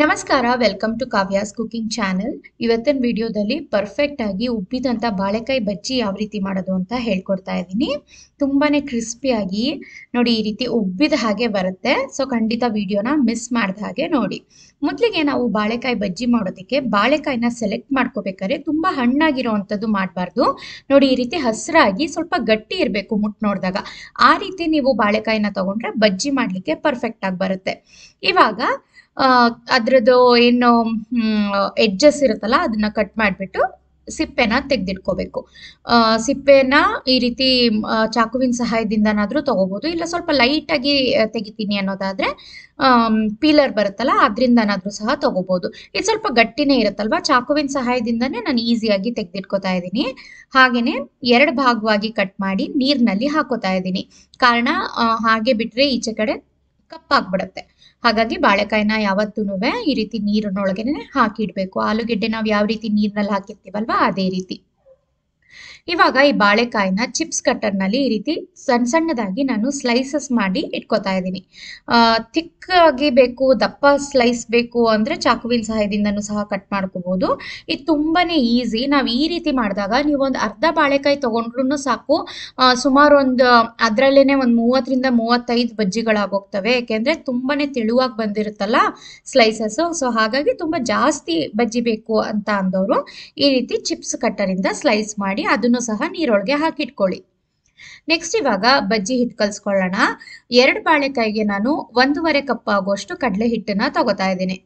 ನಮಸ್ಕಾರ welcome to Kavya's cooking channel ಇವತ್ತಿನ ವಿಡಿಯೋದಲ್ಲಿ ಪರ್ಫೆಕ್ಟ್ ಆಗಿ ಉಬ್ಬಿದಂಥ ಬಾಳೆಕಾಯಿ ಬಜ್ಜಿ ಯಾವ ರೀತಿ ಮಾಡೋದು ಅಂತ ಹೇಳ್ಕೊಡ್ತಾ ಇದ್ದೀನಿ ತುಂಬಾ ಕ್ರಿಸ್ಪಿಯಾಗಿ ನೋಡಿ ಈ ರೀತಿ ಉಬ್ಬಿದ ಹಾಗೆ ಬರುತ್ತೆ ಸೊ ಖಂಡಿತ ವಿಡಿಯೋನ ಮಿಸ್ ಮಾಡಿದ ಹಾಗೆ ನೋಡಿ ಮೊದಲಿಗೆ ನಾವು ಬಾಳೆಕಾಯಿ ಬಜ್ಜಿ ಮಾಡೋದಕ್ಕೆ ಬಾಳೆಕಾಯಿನ ಸೆಲೆಕ್ಟ್ ಮಾಡ್ಕೋಬೇಕಾದ್ರೆ ತುಂಬ ಹಣ್ಣಾಗಿರೋವಂಥದ್ದು ಮಾಡಬಾರ್ದು ನೋಡಿ ಈ ರೀತಿ ಹಸಿರಾಗಿ ಸ್ವಲ್ಪ ಗಟ್ಟಿ ಇರಬೇಕು ಮುಟ್ ನೋಡಿದಾಗ ಆ ರೀತಿ ನೀವು ಬಾಳೆಕಾಯಿನ ತಗೊಂಡ್ರೆ ಬಜ್ಜಿ ಮಾಡಲಿಕ್ಕೆ ಆಗಿ ಬರುತ್ತೆ ಇವಾಗ ಅದ್ರದ್ದು ಏನು ಎಡ್ಜಸ್ ಇರುತ್ತಲ್ಲ ಅದನ್ನ ಕಟ್ ಮಾಡಿಬಿಟ್ಟು ಸಿಪ್ಪೆನ ತೆಗೆದಿಟ್ಕೋಬೇಕು ಸಿಪ್ಪೆನ ಈ ರೀತಿ ಚಾಕುವಿನ ಸಹಾಯದಿಂದನಾದರೂ ತಗೋಬಹುದು ಇಲ್ಲ ಸ್ವಲ್ಪ ಲೈಟಾಗಿ ತೆಗಿತೀನಿ ಅನ್ನೋದಾದ್ರೆ ಪೀಲರ್ ಬರುತ್ತಲ್ಲ ಅದರಿಂದನಾದರೂ ಸಹ ತಗೋಬಹುದು ಇದು ಸ್ವಲ್ಪ ಗಟ್ಟಿನೇ ಇರುತ್ತಲ್ವಾ ಚಾಕುವಿನ ಸಹಾಯದಿಂದನೇ ನಾನು ಈಸಿಯಾಗಿ ತೆಗೆದಿಟ್ಕೋತಾ ಇದ್ದೀನಿ ಹಾಗೇನೆ ಎರಡು ಭಾಗವಾಗಿ ಕಟ್ ಮಾಡಿ ನೀರಿನಲ್ಲಿ ಹಾಕೋತಾ ಇದ್ದೀನಿ ಕಾರಣ ಹಾಗೆ ಬಿಟ್ಟರೆ ಈಚೆ ಕಡೆ ಕಪ್ಪಾಗ್ಬಿಡತ್ತೆ ಹಾಗಾಗಿ ಬಾಳೆಕಾಯಿನ ಯಾವತ್ತೂ ಈ ರೀತಿ ನೀರಿನೊಳಗೇನೆ ಹಾಕಿಡ್ಬೇಕು ಆಲೂಗೆಡ್ಡೆ ನಾವು ಯಾವ ರೀತಿ ನೀರಿನಲ್ಲಿ ಹಾಕಿರ್ತೀವಲ್ವಾ ಅದೇ ರೀತಿ ಇವಾಗ ಈ ಬಾಳೆಕಾಯಿನ ಚಿಪ್ಸ್ ನಲ್ಲಿ ಈ ರೀತಿ ಸಣ್ಣ ಸಣ್ಣದಾಗಿ ನಾನು ಸ್ಲೈಸಸ್ ಮಾಡಿ ಇಟ್ಕೋತಾ ಇದ್ದೀನಿ ಥಿಕ್ ಆಗಿ ಬೇಕು ದಪ್ಪ ಸ್ಲೈಸ್ ಬೇಕು ಅಂದರೆ ಚಾಕುವಿನ ಸಹಾಯದಿಂದನೂ ಸಹ ಕಟ್ ಮಾಡ್ಕೋಬಹುದು ಇದು ತುಂಬಾನೇ ಈಸಿ ನಾವು ಈ ರೀತಿ ಮಾಡಿದಾಗ ನೀವು ಒಂದು ಅರ್ಧ ಬಾಳೆಕಾಯಿ ತೊಗೊಂಡ್ರು ಸಾಕು ಸುಮಾರು ಒಂದು ಅದರಲ್ಲೇ ಒಂದು ಮೂವತ್ತರಿಂದ ಮೂವತ್ತೈದು ಬಜ್ಜಿಗಳಾಗೋಗ್ತವೆ ಯಾಕೆಂದ್ರೆ ತುಂಬಾನೇ ತಿಳುವಾಗಿ ಬಂದಿರುತ್ತಲ್ಲ ಸ್ಲೈಸಸ್ ಸೊ ಹಾಗಾಗಿ ತುಂಬಾ ಜಾಸ್ತಿ ಬಜ್ಜಿ ಬೇಕು ಅಂತ ಅಂದವರು ಈ ರೀತಿ ಚಿಪ್ಸ್ ಕಟ್ಟರಿಂದ ಸ್ಲೈಸ್ ಮಾಡಿ ಅದನ್ನು ಅದನ್ನು ಸಹ ನೀರೊಳಗೆ ಹಾಕಿಟ್ಕೊಳ್ಳಿ ನೆಕ್ಸ್ಟ್ ಇವಾಗ ಬಜ್ಜಿ ಹಿಟ್ಟು ಕಲ್ಸ್ಕೊಳ್ಳೋಣ ಎರಡು ಬಾಳೆಕಾಯಿಗೆ ನಾನು ಒಂದೂವರೆ ಕಪ್ ಆಗುವಷ್ಟು ಕಡಲೆ ಹಿಟ್ಟನ್ನ ತಗೋತಾ ಇದ್ದೀನಿ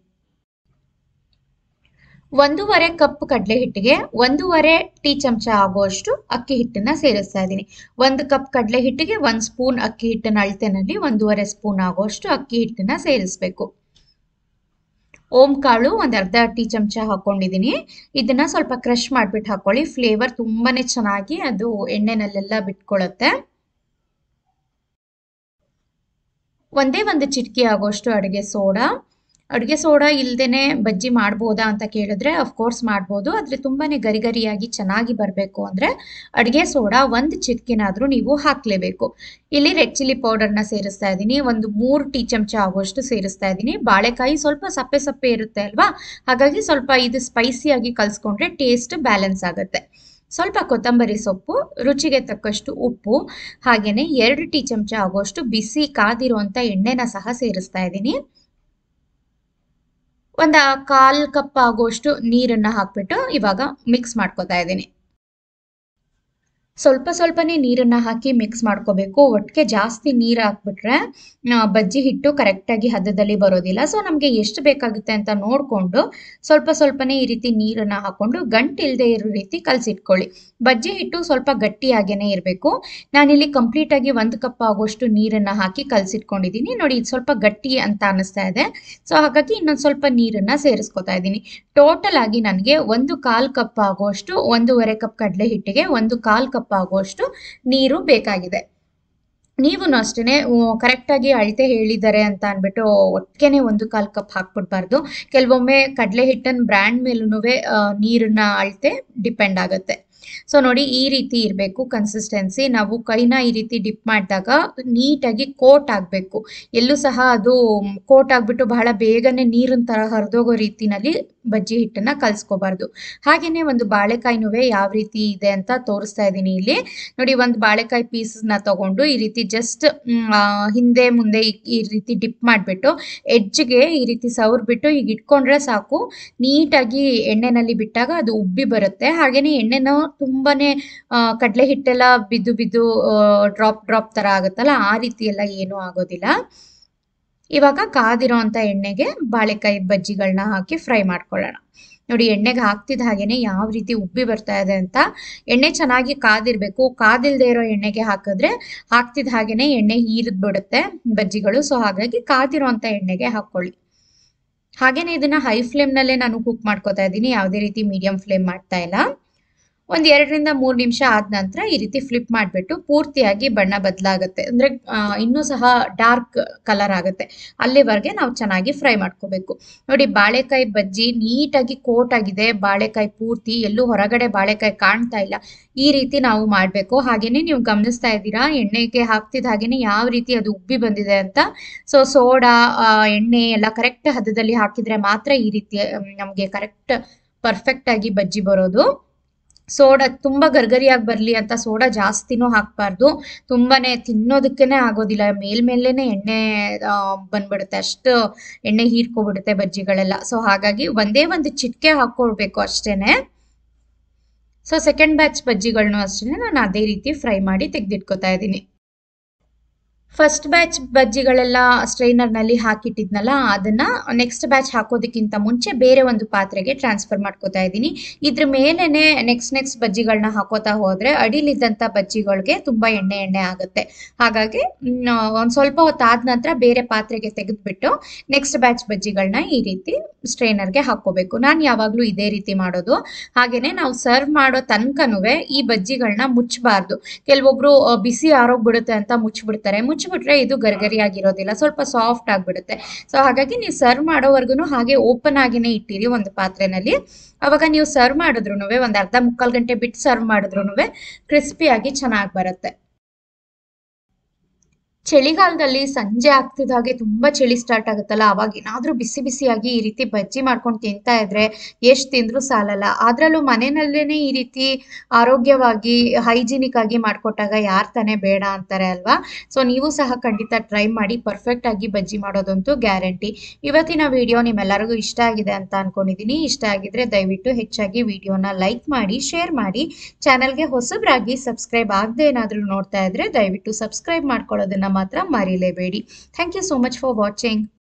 ಒಂದೂವರೆ ಕಪ್ ಕಡಲೆ ಹಿಟ್ಟಿಗೆ ಒಂದೂವರೆ ಟೀ ಚಮಚ ಆಗುವಷ್ಟು ಅಕ್ಕಿ ಹಿಟ್ಟನ್ನ ಸೇರಿಸ್ತಾ ಇದ್ದೀನಿ ಒಂದು ಕಪ್ ಕಡಲೆ ಹಿಟ್ಟಿಗೆ ಒಂದ್ ಸ್ಪೂನ್ ಅಕ್ಕಿ ಹಿಟ್ಟಿನ ಅಳತೆನಲ್ಲಿ ಒಂದೂವರೆ ಸ್ಪೂನ್ ಆಗುವಷ್ಟು ಅಕ್ಕಿ ಹಿಟ್ಟನ್ನ ಸೇರಿಸ್ಬೇಕು ಓಂ ಕಾಳು ಒಂದು ಅರ್ಧ ಟೀ ಚಮಚ ಹಾಕೊಂಡಿದೀನಿ ಇದನ್ನ ಸ್ವಲ್ಪ ಕ್ರಶ್ ಮಾಡಿಬಿಟ್ಟು ಹಾಕೊಳ್ಳಿ ಫ್ಲೇವರ್ ತುಂಬಾನೇ ಚೆನ್ನಾಗಿ ಅದು ಎಣ್ಣೆನಲ್ಲೆಲ್ಲ ಬಿಟ್ಕೊಳತ್ತೆ ಒಂದೇ ಒಂದು ಚಿಟಕಿ ಆಗೋಷ್ಟು ಅಡುಗೆ ಸೋಡಾ ಅಡುಗೆ ಸೋಡಾ ಇಲ್ಲದೇನೆ ಬಜ್ಜಿ ಮಾಡ್ಬೋದಾ ಅಂತ ಕೇಳಿದ್ರೆ ಅಫ್ಕೋರ್ಸ್ ಮಾಡ್ಬೋದು ಆದರೆ ತುಂಬಾ ಗರಿ ಗರಿಯಾಗಿ ಚೆನ್ನಾಗಿ ಬರಬೇಕು ಅಂದರೆ ಅಡುಗೆ ಸೋಡಾ ಒಂದು ಚಿಟ್ಕಿನಾದರೂ ನೀವು ಹಾಕಲೇಬೇಕು ಇಲ್ಲಿ ರೆಡ್ ಚಿಲ್ಲಿ ಪೌಡರ್ನ ಸೇರಿಸ್ತಾ ಇದ್ದೀನಿ ಒಂದು ಮೂರು ಟೀ ಚಮಚ ಆಗುವಷ್ಟು ಸೇರಿಸ್ತಾ ಇದ್ದೀನಿ ಬಾಳೆಕಾಯಿ ಸ್ವಲ್ಪ ಸಪ್ಪೆ ಸಪ್ಪೆ ಇರುತ್ತೆ ಅಲ್ವಾ ಹಾಗಾಗಿ ಸ್ವಲ್ಪ ಇದು ಸ್ಪೈಸಿಯಾಗಿ ಕಲಿಸ್ಕೊಂಡ್ರೆ ಟೇಸ್ಟ್ ಬ್ಯಾಲೆನ್ಸ್ ಆಗುತ್ತೆ ಸ್ವಲ್ಪ ಕೊತ್ತಂಬರಿ ಸೊಪ್ಪು ರುಚಿಗೆ ತಕ್ಕಷ್ಟು ಉಪ್ಪು ಹಾಗೆಯೇ ಎರಡು ಟೀ ಚಮಚ ಆಗುವಷ್ಟು ಬಿಸಿ ಕಾದಿರುವಂಥ ಎಣ್ಣೆನ ಸಹ ಸೇರಿಸ್ತಾ ಇದ್ದೀನಿ ಒಂದು ಕಾಲ್ ಕಪ್ ಆಗುವಷ್ಟು ನೀರನ್ನು ಹಾಕ್ಬಿಟ್ಟು ಇವಾಗ ಮಿಕ್ಸ್ ಮಾಡ್ಕೊತಾ ಇದ್ದೀನಿ ಸ್ವಲ್ಪ ಸ್ವಲ್ಪನೇ ನೀರನ್ನು ಹಾಕಿ ಮಿಕ್ಸ್ ಮಾಡ್ಕೋಬೇಕು ಒಟ್ಟಿಗೆ ಜಾಸ್ತಿ ನೀರು ಹಾಕ್ಬಿಟ್ರೆ ಬಜ್ಜಿ ಹಿಟ್ಟು ಕರೆಕ್ಟಾಗಿ ಹದದಲ್ಲಿ ಬರೋದಿಲ್ಲ ಸೊ ನಮಗೆ ಎಷ್ಟು ಬೇಕಾಗುತ್ತೆ ಅಂತ ನೋಡಿಕೊಂಡು ಸ್ವಲ್ಪ ಸ್ವಲ್ಪನೇ ಈ ರೀತಿ ನೀರನ್ನು ಹಾಕೊಂಡು ಗಂಟು ಇಲ್ಲದೆ ಇರೋ ರೀತಿ ಕಲಸಿಟ್ಕೊಳ್ಳಿ ಬಜ್ಜಿ ಹಿಟ್ಟು ಸ್ವಲ್ಪ ಗಟ್ಟಿಯಾಗೇನೆ ಇರಬೇಕು ನಾನಿಲ್ಲಿ ಕಂಪ್ಲೀಟಾಗಿ ಒಂದು ಕಪ್ ಆಗೋಷ್ಟು ನೀರನ್ನು ಹಾಕಿ ಕಲಸಿಟ್ಕೊಂಡಿದ್ದೀನಿ ನೋಡಿ ಇದು ಸ್ವಲ್ಪ ಗಟ್ಟಿ ಅಂತ ಅನಿಸ್ತಾ ಇದೆ ಸೊ ಹಾಗಾಗಿ ಇನ್ನೊಂದು ಸ್ವಲ್ಪ ನೀರನ್ನು ಸೇರಿಸ್ಕೊತಾ ಇದ್ದೀನಿ ಟೋಟಲ್ ಆಗಿ ನನಗೆ ಒಂದು ಕಾಲು ಕಪ್ ಆಗುವಷ್ಟು ಒಂದೂವರೆ ಕಪ್ ಕಡಲೆ ಹಿಟ್ಟಿಗೆ ಒಂದು ಕಾಲು ಕಪ್ ಆಗುವಷ್ಟು ನೀರು ಬೇಕಾಗಿದೆ ನೀವು ಅಷ್ಟೇ ಕರೆಕ್ಟಾಗಿ ಅಳತೆ ಹೇಳಿದ್ದಾರೆ ಅಂತ ಅಂದ್ಬಿಟ್ಟು ಒಟ್ಟಿಗೆನೆ ಒಂದು ಕಾಲ್ ಕಪ್ ಹಾಕ್ಬಿಡ್ಬಾರ್ದು ಕೆಲವೊಮ್ಮೆ ಕಡಲೆ ಹಿಟ್ಟನ್ ಬ್ರ್ಯಾಂಡ್ ಮೇಲೂ ನೀರನ್ನ ಅಳತೆ ಡಿಪೆಂಡ್ ಆಗುತ್ತೆ ಸೊ ನೋಡಿ ಈ ರೀತಿ ಇರಬೇಕು ಕನ್ಸಿಸ್ಟೆನ್ಸಿ ನಾವು ಕೈನ ಈ ರೀತಿ ಡಿಪ್ ಮಾಡಿದಾಗ ನೀಟಾಗಿ ಕೋಟ್ ಆಗಬೇಕು ಎಲ್ಲೂ ಸಹ ಅದು ಕೋಟ್ ಆಗ್ಬಿಟ್ಟು ಬಹಳ ಬೇಗನೆ ನೀರಿನ ತರ ಹರಿದೋಗೋ ರೀತಿನಲ್ಲಿ ಬಜ್ಜಿ ಹಿಟ್ಟನ್ನ ಕಲಿಸ್ಕೋಬಾರ್ದು ಹಾಗೇನೆ ಒಂದು ಬಾಳೆಕಾಯಿನೂ ಯಾವ ರೀತಿ ಇದೆ ಅಂತ ತೋರಿಸ್ತಾ ಇದ್ದೀನಿ ಇಲ್ಲಿ ನೋಡಿ ಒಂದು ಬಾಳೆಕಾಯಿ ಪೀಸಸ್ನ ತಗೊಂಡು ಈ ರೀತಿ ಜಸ್ಟ್ mm, ಹಿಂದೆ ಮುಂದೆ ಈ ರೀತಿ ಡಿಪ್ ಮಾಡಿಬಿಟ್ಟು ಎಡ್ಜ್ಗೆ ಈ ರೀತಿ ಸವರ್ಬಿಟ್ಟು ಈಗ ಇಟ್ಕೊಂಡ್ರೆ ಸಾಕು ನೀಟಾಗಿ ಎಣ್ಣೆನಲ್ಲಿ ಬಿಟ್ಟಾಗ ಅದು ಉಬ್ಬಿ ಬರುತ್ತೆ ಹಾಗೆಯೇ ಎಣ್ಣೆನ ತುಂಬಾ ಕಡಲೆ ಹಿಟ್ಟೆಲ್ಲ ಬಿದ್ದು ಬಿದ್ದು ಡ್ರಾಪ್ ಡ್ರಾಪ್ ಥರ ಆಗುತ್ತಲ್ಲ ಆ ರೀತಿ ಎಲ್ಲ ಏನೂ ಆಗೋದಿಲ್ಲ ಇವಾಗ ಕಾದಿರೋ ಅಂಥ ಎಣ್ಣೆಗೆ ಬಾಳೆಕಾಯಿ ಬಜ್ಜಿಗಳನ್ನ ಹಾಕಿ ಫ್ರೈ ಮಾಡ್ಕೊಳ್ಳೋಣ ನೋಡಿ ಎಣ್ಣೆಗೆ ಹಾಕ್ತಿದ ಹಾಗೇನೆ ಯಾವ ರೀತಿ ಉಬ್ಬಿ ಬರ್ತಾ ಇದೆ ಅಂತ ಎಣ್ಣೆ ಚೆನ್ನಾಗಿ ಕಾದಿರ್ಬೇಕು ಕಾದಿಲ್ದೆ ಇರೋ ಎಣ್ಣೆಗೆ ಹಾಕಿದ್ರೆ ಹಾಕ್ತಿದ ಹಾಗೇನೆ ಎಣ್ಣೆ ಹೀರಿದ್ ಬಿಡುತ್ತೆ ಬಜ್ಜಿಗಳು ಸೊ ಹಾಗಾಗಿ ಕಾದಿರುವಂತ ಎಣ್ಣೆಗೆ ಹಾಕೊಳ್ಳಿ ಹಾಗೇನೆ ಇದನ್ನ ಹೈ ಫ್ಲೇಮ್ ನಲ್ಲೇ ನಾನು ಕುಕ್ ಮಾಡ್ಕೋತಾ ಇದ್ದೀನಿ ಯಾವುದೇ ರೀತಿ ಮೀಡಿಯಂ ಫ್ಲೇಮ್ ಮಾಡ್ತಾ ಇಲ್ಲ ಒಂದ್ ಎರಡರಿಂದ ಮೂರು ನಿಮಿಷ ಆದ ನಂತರ ಈ ರೀತಿ ಫ್ಲಿಪ್ ಮಾಡಿಬಿಟ್ಟು ಪೂರ್ತಿಯಾಗಿ ಬಣ್ಣ ಬದಲಾಗುತ್ತೆ ಅಂದ್ರೆ ಇನ್ನೂ ಸಹ ಡಾರ್ಕ್ ಕಲರ್ ಆಗುತ್ತೆ ಅಲ್ಲಿವರೆಗೆ ನಾವು ಚೆನ್ನಾಗಿ ಫ್ರೈ ಮಾಡ್ಕೋಬೇಕು ನೋಡಿ ಬಾಳೆಕಾಯಿ ಬಜ್ಜಿ ನೀಟಾಗಿ ಕೋಟ್ ಆಗಿದೆ ಬಾಳೆಕಾಯಿ ಪೂರ್ತಿ ಎಲ್ಲೂ ಹೊರಗಡೆ ಬಾಳೆಕಾಯಿ ಕಾಣ್ತಾ ಇಲ್ಲ ಈ ರೀತಿ ನಾವು ಮಾಡಬೇಕು ಹಾಗೆಯೇ ನೀವು ಗಮನಿಸ್ತಾ ಇದ್ದೀರಾ ಎಣ್ಣೆಗೆ ಹಾಕ್ತಿದ್ದ ಹಾಗೆಯೇ ಯಾವ ರೀತಿ ಅದು ಉಬ್ಬಿ ಬಂದಿದೆ ಅಂತ ಸೊ ಸೋಡಾ ಎಣ್ಣೆ ಎಲ್ಲ ಕರೆಕ್ಟ್ ಹದದಲ್ಲಿ ಹಾಕಿದ್ರೆ ಮಾತ್ರ ಈ ರೀತಿ ನಮಗೆ ಕರೆಕ್ಟ್ ಪರ್ಫೆಕ್ಟ್ ಆಗಿ ಬಜ್ಜಿ ಬರೋದು ಸೋಡಾ ತುಂಬ ಗರ್ಗರಿಯಾಗಿ ಬರಲಿ ಅಂತ ಸೋಡಾ ಜಾಸ್ತಿನೂ ಹಾಕ್ಬಾರ್ದು ತುಂಬಾ ತಿನ್ನೋದಕ್ಕೇನೆ ಆಗೋದಿಲ್ಲ ಮೇಲ್ಮೇಲೇ ಎಣ್ಣೆ ಬಂದ್ಬಿಡುತ್ತೆ ಅಷ್ಟು ಎಣ್ಣೆ ಹೀರ್ಕೊಬಿಡುತ್ತೆ ಬಜ್ಜಿಗಳೆಲ್ಲ ಸೊ ಹಾಗಾಗಿ ಒಂದೇ ಒಂದು ಚಿಟಿಕೆ ಹಾಕ್ಕೊಳ್ಬೇಕು ಅಷ್ಟೇ ಸೊ ಸೆಕೆಂಡ್ ಬ್ಯಾಚ್ ಬಜ್ಜಿಗಳನ್ನೂ ಅಷ್ಟೇ ನಾನು ಅದೇ ರೀತಿ ಫ್ರೈ ಮಾಡಿ ತೆಗೆದಿಟ್ಕೋತಾ ಇದ್ದೀನಿ ಫಸ್ಟ್ ಬ್ಯಾಚ್ ಬಜ್ಜಿಗಳೆಲ್ಲ ಸ್ಟ್ರೈನರ್ ನಲ್ಲಿ ಹಾಕಿಟ್ಟಿದ್ನಲ್ಲ ಅದನ್ನ ನೆಕ್ಸ್ಟ್ ಬ್ಯಾಚ್ ಹಾಕೋದಕ್ಕಿಂತ ಮುಂಚೆ ಬೇರೆ ಒಂದು ಪಾತ್ರೆಗೆ ಟ್ರಾನ್ಸ್ಫರ್ ಮಾಡ್ಕೋತಾ ಇದ್ದೀನಿ ಇದ್ರ ಮೇಲೆನೆ ನೆಕ್ಸ್ಟ್ ನೆಕ್ಸ್ಟ್ ಬಜ್ಜಿಗಳನ್ನ ಹಾಕೋತಾ ಹೋದ್ರೆ ಅಡಿಲಿದ್ದಂಥ ಬಜ್ಜಿಗಳಿಗೆ ತುಂಬಾ ಎಣ್ಣೆ ಎಣ್ಣೆ ಆಗುತ್ತೆ ಹಾಗಾಗಿ ಒಂದು ಸ್ವಲ್ಪ ಹೊತ್ತಾದ ನಂತರ ಬೇರೆ ಪಾತ್ರೆಗೆ ತೆಗೆದುಬಿಟ್ಟು ನೆಕ್ಸ್ಟ್ ಬ್ಯಾಚ್ ಬಜ್ಜಿಗಳನ್ನ ಈ ರೀತಿ ಸ್ಟ್ರೈನರ್ಗೆ ಹಾಕೋಬೇಕು ನಾನು ಯಾವಾಗಲೂ ಇದೇ ರೀತಿ ಮಾಡೋದು ಹಾಗೆಯೇ ನಾವು ಸರ್ವ್ ಮಾಡೋ ತನಕನೂ ಈ ಬಜ್ಜಿಗಳನ್ನ ಮುಚ್ಚಬಾರ್ದು ಕೆಲವೊಬ್ರು ಬಿಸಿ ಆರೋಗ್ಬಿಡುತ್ತೆ ಅಂತ ಮುಚ್ಚಿಬಿಡ್ತಾರೆ ಮುಚ್ಚಿಬಿಟ್ರೆ ಇದು ಗರಿಗರಿ ಆಗಿರೋದಿಲ್ಲ ಸ್ವಲ್ಪ ಸಾಫ್ಟ್ ಆಗಿಬಿಡುತ್ತೆ ಸೊ ಹಾಗಾಗಿ ನೀವು ಸರ್ವ್ ಮಾಡೋವರೆಗೂ ಹಾಗೆ ಓಪನ್ ಆಗಿನೇ ಇಟ್ಟಿರಿ ಒಂದು ಪಾತ್ರೆನಲ್ಲಿ ಅವಾಗ ನೀವು ಸರ್ವ್ ಮಾಡಿದ್ರು ಒಂದು ಅರ್ಧ ಮುಕ್ಕಾಲು ಗಂಟೆ ಬಿಟ್ಟು ಸರ್ವ್ ಮಾಡಿದ್ರು ಕ್ರಿಸ್ಪಿಯಾಗಿ ಚೆನ್ನಾಗಿ ಬರುತ್ತೆ ಚಳಿಗಾಲದಲ್ಲಿ ಸಂಜೆ ಆಗ್ತಿದ್ದ ಹಾಗೆ ತುಂಬಾ ಚಳಿ ಸ್ಟಾರ್ಟ್ ಆಗುತ್ತಲ್ಲ ಅವಾಗ ಏನಾದ್ರೂ ಬಿಸಿ ಬಿಸಿಯಾಗಿ ಈ ರೀತಿ ಬಜ್ಜಿ ಮಾಡ್ಕೊಂಡು ತಿಂತಾ ಇದ್ರೆ ಎಷ್ಟು ತಿಂದ್ರೂ ಸಾಲಲ್ಲ ಅದ್ರಲ್ಲೂ ಮನೆಯಲ್ಲೇನೆ ಈ ರೀತಿ ಆರೋಗ್ಯವಾಗಿ ಹೈಜಿನಿಕ್ ಆಗಿ ಮಾಡ್ಕೊಟ್ಟಾಗ ಯಾರ್ ತಾನೇ ಬೇಡ ಅಂತಾರೆ ಅಲ್ವಾ ಸೊ ನೀವು ಸಹ ಖಂಡಿತ ಟ್ರೈ ಮಾಡಿ ಪರ್ಫೆಕ್ಟ್ ಆಗಿ ಬಜ್ಜಿ ಮಾಡೋದಂತೂ ಗ್ಯಾರಂಟಿ ಇವತ್ತಿನ ವಿಡಿಯೋ ನಿಮ್ಮೆಲ್ಲರಿಗೂ ಇಷ್ಟ ಆಗಿದೆ ಅಂತ ಅನ್ಕೊಂಡಿದೀನಿ ಇಷ್ಟ ಆಗಿದ್ರೆ ದಯವಿಟ್ಟು ಹೆಚ್ಚಾಗಿ ವಿಡಿಯೋನ ಲೈಕ್ ಮಾಡಿ ಶೇರ್ ಮಾಡಿ ಚಾನಲ್ಗೆ ಹೊಸಬ್ರಾಗಿ ಸಬ್ಸ್ಕ್ರೈಬ್ ಆಗದೆ ಏನಾದ್ರೂ ನೋಡ್ತಾ ಇದ್ರೆ ದಯವಿಟ್ಟು ಸಬ್ಸ್ಕ್ರೈಬ್ ಮಾಡ್ಕೊಳ್ಳೋದನ್ನ करना मरीलेबे thank you so much for watching